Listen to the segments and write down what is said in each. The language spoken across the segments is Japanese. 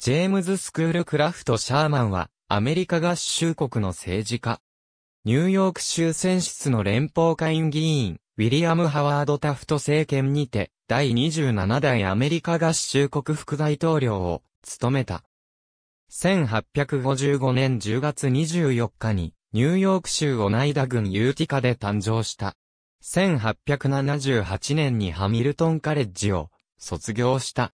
ジェームズ・スクール・クラフト・シャーマンは、アメリカ合衆国の政治家。ニューヨーク州選出の連邦下院議員、ウィリアム・ハワード・タフト政権にて、第27代アメリカ合衆国副大統領を、務めた。1855年10月24日に、ニューヨーク州オナイダ郡ユーティカで誕生した。1878年にハミルトンカレッジを卒業した。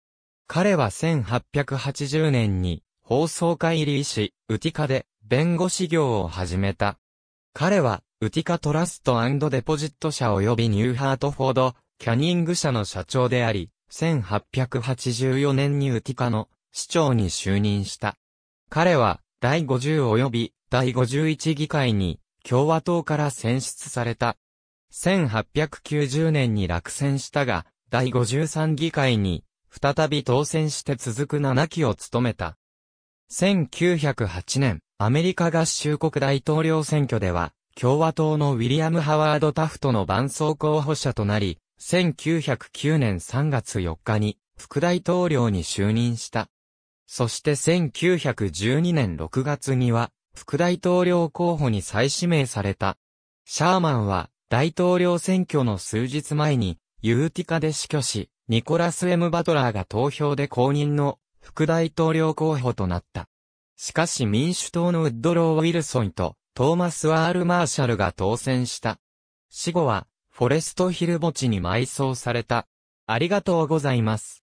彼は1880年に、放送会入り医師、ウティカで、弁護士業を始めた。彼は、ウティカトラストデポジット社及びニューハートフォード、キャニング社の社長であり、1884年にウティカの市長に就任した。彼は、第50及び第51議会に共和党から選出された。1890年に落選したが、第53議会に再び当選して続く7期を務めた。1908年、アメリカ合衆国大統領選挙では、共和党のウィリアム・ハワード・タフトの伴走候補者となり、1909年3月4日に副大統領に就任した。そして1912年6月には副大統領候補に再指名された。シャーマンは大統領選挙の数日前にユーティカで死去し、ニコラス・エム・バトラーが投票で公認の副大統領候補となった。しかし民主党のウッドロー・ウィルソンとトーマス・ワール・マーシャルが当選した。死後はフォレストヒル墓地に埋葬された。ありがとうございます。